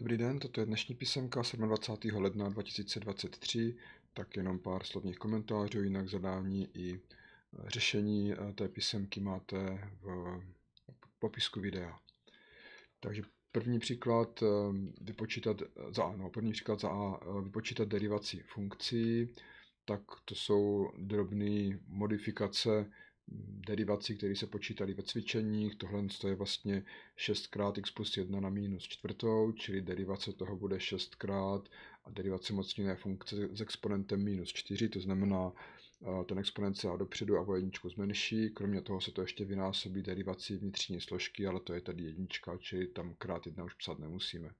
Dobrý den, toto je dnešní písemka 27. ledna 2023, tak jenom pár slovních komentářů, jinak zadání i eh, řešení eh, té písemky máte v popisku videa. Takže první příklad eh, vypočítat za A, no, první příklad za A, vypočítat derivaci funkcí, tak to jsou drobné modifikace derivací, které se počítaly ve cvičeních. Tohle je vlastně 6x x plus 1 na minus čtvrtou, čili derivace toho bude 6x a derivace mocniné funkce s exponentem minus 4, to znamená, eh, ten exponent se dá dopředu a o jedničku zmenší. Kromě toho se to ještě vynásobí derivací vnitřní složky, ale to je tady jednička, čili tam krát jedna už psát nemusíme.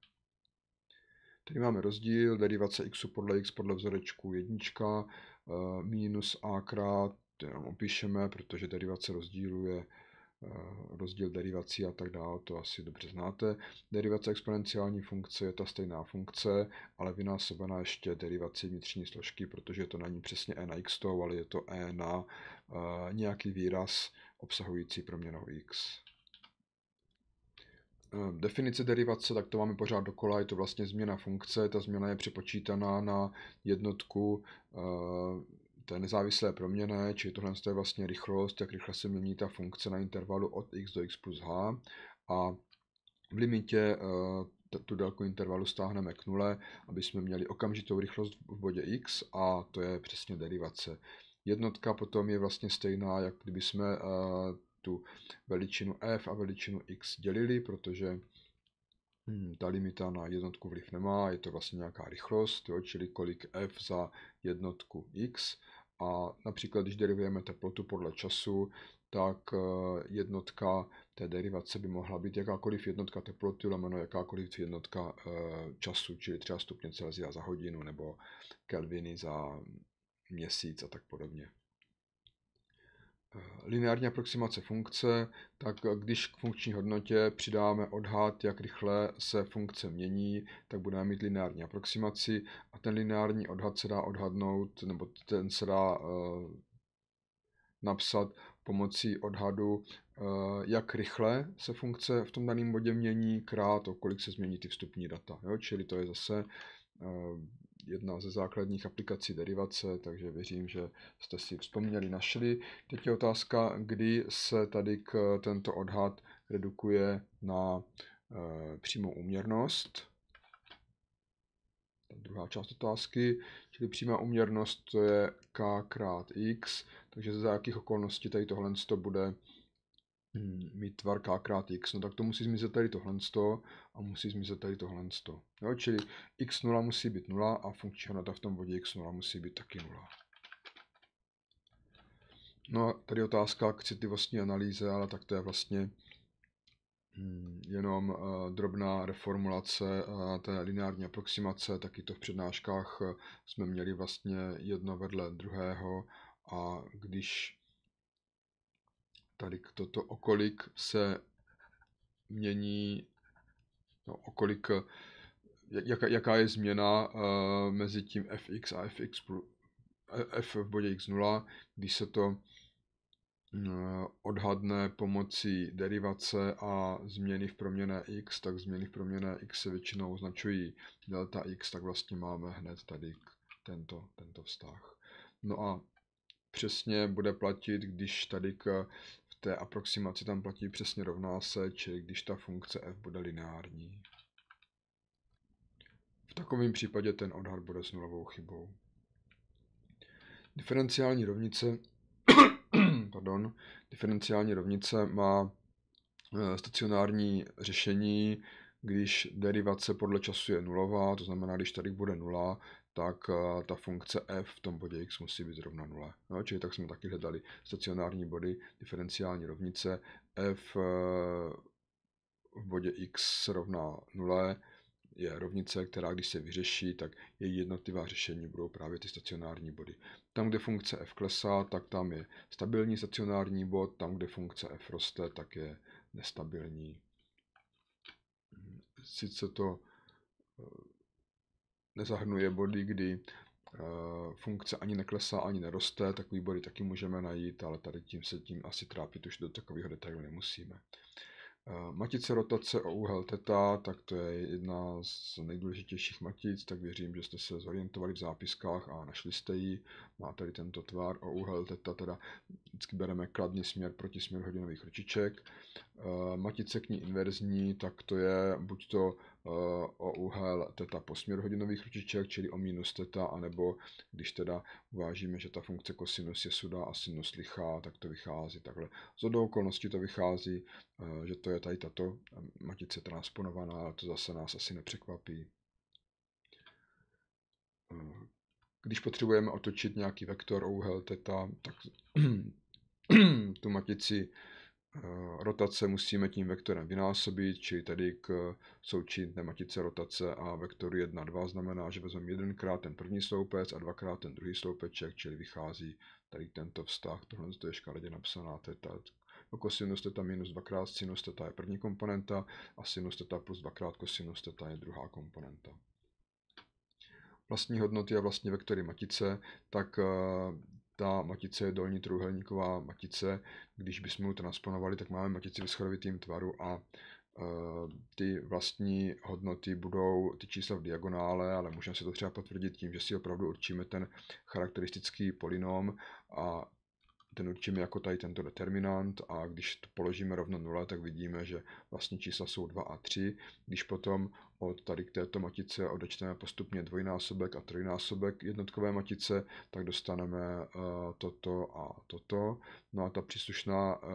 Tady máme rozdíl, derivace x podle x podle vzorečku jednička, eh, minus a krát to jenom opíšeme, protože derivace rozdíluje eh, rozdíl derivací a tak dále, to asi dobře znáte. Derivace exponenciální funkce je ta stejná funkce, ale vynásobená ještě derivací vnitřní složky, protože to není přesně e na x, to, ale je to e na uh, nějaký výraz obsahující proměnou x. Ehm, definice derivace, tak to máme pořád dokola, je to vlastně změna funkce, ta změna je přepočítaná na jednotku eh, té nezávislé proměné, či tohle je vlastně rychlost, jak rychle se mění ta funkce na intervalu od x do x plus h a v limitě eh, tu délku intervalu stáhneme k nule, aby jsme měli okamžitou rychlost v bodě x a to je přesně derivace. Jednotka potom je vlastně stejná, jak kdyby jsme eh, tu veličinu f a veličinu x dělili, protože Hmm, ta limita na jednotku vliv nemá, je to vlastně nějaká rychlost, jo, čili kolik f za jednotku x. A například, když derivujeme teplotu podle času, tak eh, jednotka té derivace by mohla být jakákoliv jednotka teploty, lomeno jakákoliv jednotka eh, času, čili třeba stupně Celsia za hodinu nebo kelviny za měsíc a tak podobně lineární aproximace funkce, tak když k funkční hodnotě přidáme odhad, jak rychle se funkce mění, tak budeme mít lineární aproximaci a ten lineární odhad se dá odhadnout, nebo ten se dá uh, napsat pomocí odhadu, uh, jak rychle se funkce v tom daném bodě mění, krát, o kolik se změní ty vstupní data. Jo? Čili to je zase uh, jedna ze základních aplikací derivace, takže věřím, že jste si vzpomněli, našli. Teď je otázka, kdy se tady k tento odhad redukuje na e, přímou úměrnost. Ta druhá část otázky, čili přímá úměrnost to je k krát x, takže za jakých okolností tady tohle to bude Hmm, mít tvar k krát x, no tak to musí zmizet tady tohle 100 a musí zmizet tady tohle 100. Jo, čili x0 musí být 0 a funkční hodnota v tom bodě x0 musí být taky 0. No a tady otázka k citlivostní analýze, ale tak to je vlastně hmm, jenom eh, drobná reformulace eh, té lineární aproximace, taky to v přednáškách eh, jsme měli vlastně jedno vedle druhého a když tady toto, okolik se mění, no, okolik, jak, jaká je změna uh, mezi tím fx a fx, f v bodě x0, když se to eh, odhadne pomocí derivace a změny v proměnné x, tak změny v proměnné x se většinou označují delta x, tak vlastně máme hned tady tento, tento vztah. No a přesně bude platit, když tady k té aproximaci tam platí přesně rovná se, čili když ta funkce f bude lineární. V takovém případě ten odhad bude s nulovou chybou. Diferenciální rovnice, pardon, diferenciální rovnice má eh, stacionární řešení, když derivace podle času je nulová, to znamená, když tady bude nula, tak eh, ta funkce f v tom bodě x musí být rovna nule. No, čili tak jsme taky hledali stacionární body, diferenciální rovnice, f eh, v bodě x rovná nule je rovnice, která když se vyřeší, tak její jednotlivá řešení budou právě ty stacionární body. Tam, kde funkce f klesá, tak tam je stabilní stacionární bod, tam, kde funkce f roste, tak je nestabilní. Sice to eh, nezahrnuje body, kdy eh, funkce ani neklesá, ani neroste, takový body taky můžeme najít, ale tady tím se tím asi trápit už do takového detailu nemusíme. Eh, matice rotace o úhel teta, tak to je jedna z nejdůležitějších matic, tak věřím, že jste se zorientovali v zápiskách a našli jste ji. Má tady tento tvar o úhel teta, teda vždycky bereme kladný směr proti směru hodinových ručiček. Eh, matice k ní inverzní, tak to je buď to o úhel teta po směru hodinových ručiček, čili o minus teta, anebo když teda uvážíme, že ta funkce kosinus je suda a sinus lichá, tak to vychází takhle. Z okolností to vychází, e, že to je tady tato e, matice transponovaná, ale to zase nás asi nepřekvapí. E, když potřebujeme otočit nějaký vektor úhel teta, tak tu matici Eh, rotace musíme tím vektorem vynásobit, čili tady k součinné matice rotace a vektoru 1, 2 znamená, že vezmeme jedenkrát ten první sloupec a dvakrát ten druhý sloupeček, čili vychází tady tento vztah, tohle je škaredě napsaná teta. No, kosinus teta minus dvakrát sinus teta je první komponenta a sinus teta plus dvakrát kosinus teta je druhá komponenta vlastní hodnoty a vlastní vektory matice, tak eh, ta matice je dolní trůhelníková matice. Když bychom ji transponovali, tak máme matici ve schorovitém tvaru a e, ty vlastní hodnoty budou ty čísla v diagonále, ale můžeme si to třeba potvrdit tím, že si opravdu určíme ten charakteristický polynom a ten určíme jako tady tento determinant a když to položíme rovno 0, tak vidíme, že vlastně čísla jsou 2 a 3. Když potom od tady k této matice odečteme postupně dvojnásobek a trojnásobek jednotkové matice, tak dostaneme eh, toto a toto. No a ta příslušná eh,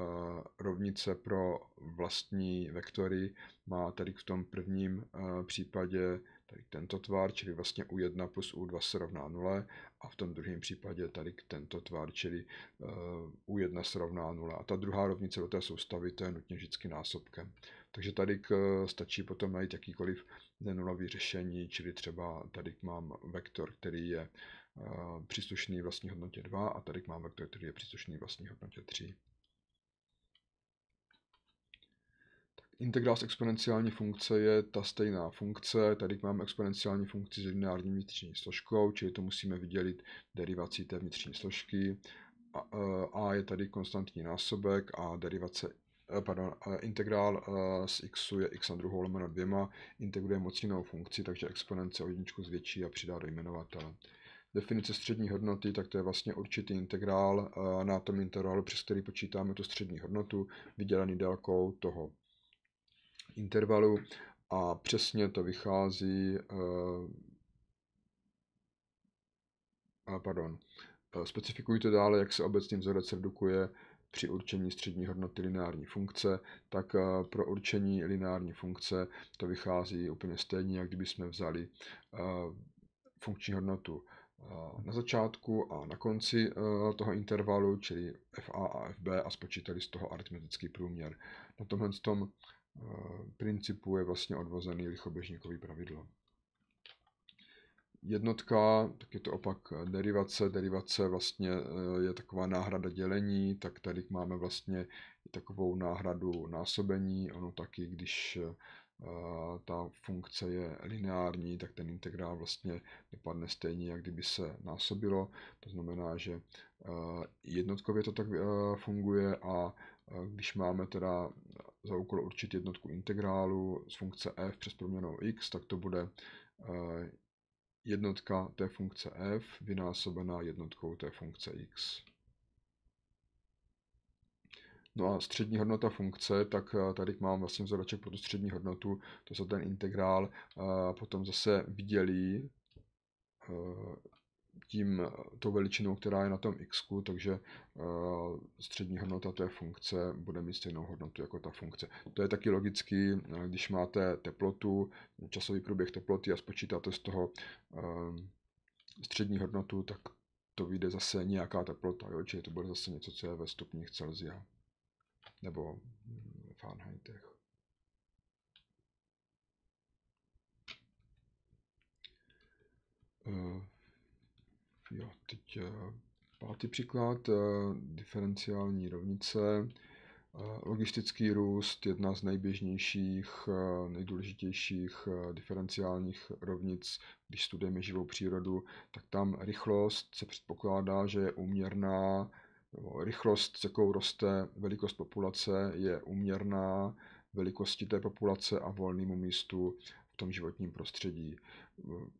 rovnice pro vlastní vektory má tady v tom prvním eh, případě tady tento tvar, čili vlastně U1 plus U2 se rovná 0 a v tom druhém případě tady tento tvar, čili eh, U1 se rovná 0. A ta druhá rovnice do té soustavy, to je nutně vždycky násobkem. Takže tady k, eh, stačí potom najít jakýkoliv nenulový řešení, čili třeba tady mám vektor, který je eh, příslušný vlastní hodnotě 2 a tady mám vektor, který je příslušný vlastní hodnotě 3. integrál z exponenciální funkce je ta stejná funkce. Tady máme exponenciální funkci s lineární vnitřní složkou, čili to musíme vydělit derivací té vnitřní složky. A, e, a je tady konstantní násobek a derivace e, pardon, e, integrál z x je x na druhou lomeno dvěma, integruje mocinou funkci, takže exponence o jedničku zvětší a přidá do jmenovatele. Definice střední hodnoty, tak to je vlastně určitý integrál na tom intervalu, přes který počítáme tu střední hodnotu, vydělený délkou toho intervalu a přesně to vychází eh, pardon, eh, specifikuji to dále, jak se obecný vzorec redukuje při určení střední hodnoty lineární funkce, tak eh, pro určení lineární funkce to vychází úplně stejně, jak kdyby jsme vzali funkční hodnotu na začátku a na konci toho intervalu, čili FA a FB a spočítali z toho aritmetický průměr. Na tomhle tom Eh, principu je vlastně odvozený lichoběžníkový pravidlo. Jednotka, tak je to opak eh, derivace. Derivace vlastně eh, je taková náhrada dělení, tak tady máme vlastně takovou náhradu násobení. Ono taky, když ta funkce je lineární, tak ten integrál vlastně dopadne stejně, jak kdyby se násobilo. To znamená, že jednotkově to tak funguje a když máme teda za úkol určit jednotku integrálu z funkce f přes proměnou x, tak to bude eh, jednotka té funkce f vynásobená jednotkou té funkce x. No a střední hodnota funkce, tak eh, tady mám vlastně vzoreček pro tu střední hodnotu, to se ten integrál eh, potom zase vydělí tím eh, tou veličinou, která je na tom x, takže eh, střední hodnota té funkce bude mít stejnou hodnotu jako ta funkce. To je taky logický, eh, když máte teplotu, časový průběh teploty a spočítáte z toho střední hodnotu, tak to vyjde zase nějaká teplota, jo? čili to bude zase něco, co je ve stupních Celsia nebo Fahrenheitech. Uh, Jo, teď eh, pátý příklad, eh, diferenciální rovnice. Eh, logistický růst, jedna z nejběžnějších, nejdůležitějších diferenciálních rovnic, když studujeme živou přírodu, tak tam rychlost se předpokládá, že je uměrná, nebo rychlost, s jakou roste velikost populace, je uměrná velikosti té populace a volnému místu tom životním prostředí.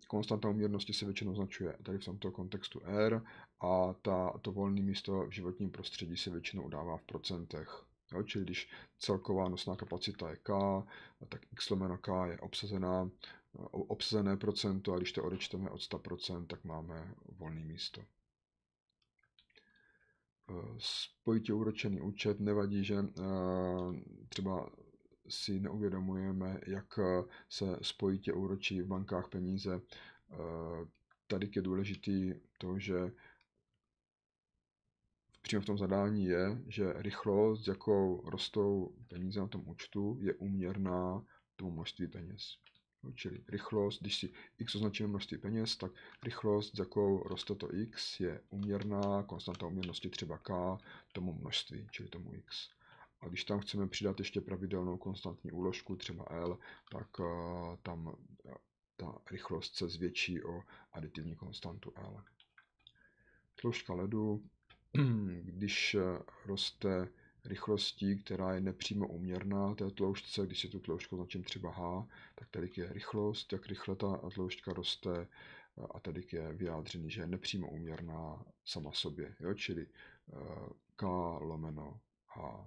Konstanta uměrnosti se většinou označuje tady v tomto kontextu R a ta, to volné místo v životním prostředí se většinou udává v procentech. Jo, čili když celková nosná kapacita je K, tak x lomeno K je obsazená, obsazené procento a když to odečteme od 100%, tak máme volné místo e, spojitě úročený účet, nevadí, že e, třeba si neuvědomujeme, jak eh, se spojí tě úročí v bankách peníze. Eh, tady je důležitý to, že přímo v tom zadání je, že rychlost, jakou rostou peníze na tom účtu, je uměrná tomu množství peněz. No, čili rychlost, když si x označíme množství peněz, tak rychlost, jakou roste to x, je uměrná, konstanta uměrnosti třeba k tomu množství, čili tomu x. A když tam chceme přidat ještě pravidelnou konstantní úložku, třeba L, tak eh, tam eh, ta rychlost se zvětší o aditivní konstantu L. Složka ledu, když eh, roste rychlostí, která je nepřímo uměrná té tloušťce, když si tu tloušťku značím třeba H, tak tady je rychlost, jak rychle ta tloušťka roste a tady je vyjádřený, že je nepřímo uměrná sama sobě, jo? čili K lomeno H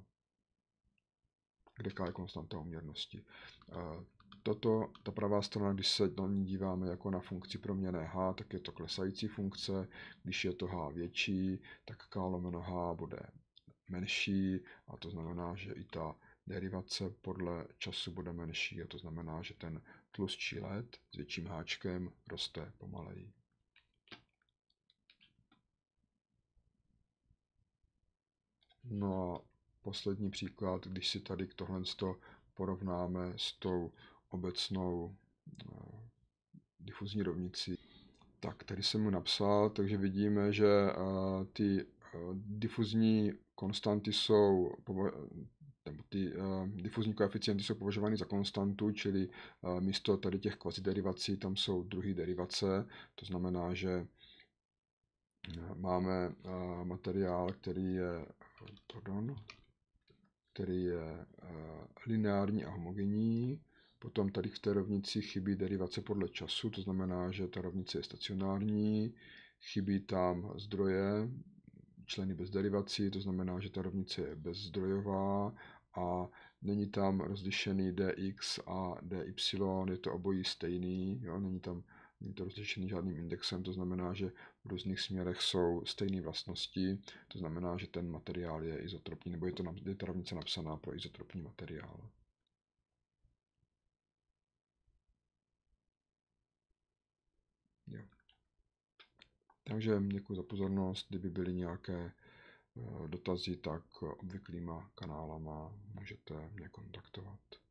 kde k je konstanta uměrnosti. Eh, toto, ta pravá strana, když se na ní díváme jako na funkci proměné h, tak je to klesající funkce. Když je to h větší, tak k lomeno h bude menší a to znamená, že i ta derivace podle času bude menší a to znamená, že ten tlustší led s větším háčkem roste pomaleji. No a poslední příklad, když si tady tohle porovnáme s tou obecnou eh, difuzní rovnicí, tak tady jsem mu napsal, takže vidíme, že eh, ty eh, difuzní konstanty jsou, ty difuzní koeficienty jsou považovány za konstantu, čili místo tady těch kvaziderivací tam jsou druhý derivace, to znamená, že máme materiál, který je, pardon, který je eh, lineární a homogenní. Potom tady v té rovnici chybí derivace podle času, to znamená, že ta rovnice je stacionární, chybí tam zdroje, členy bez derivací, to znamená, že ta rovnice je bezzdrojová a není tam rozlišený dx a dy, je to obojí stejný, jo? Není, tam, není to rozlišený žádným indexem, to znamená, že v různých směrech jsou stejné vlastnosti, to znamená, že ten materiál je izotropní, nebo je, to, je ta rovnice napsaná pro izotropní materiál. Jo. Takže děkuji za pozornost. Kdyby byly nějaké eh, dotazy, tak obvyklýma kanálama můžete mě kontaktovat.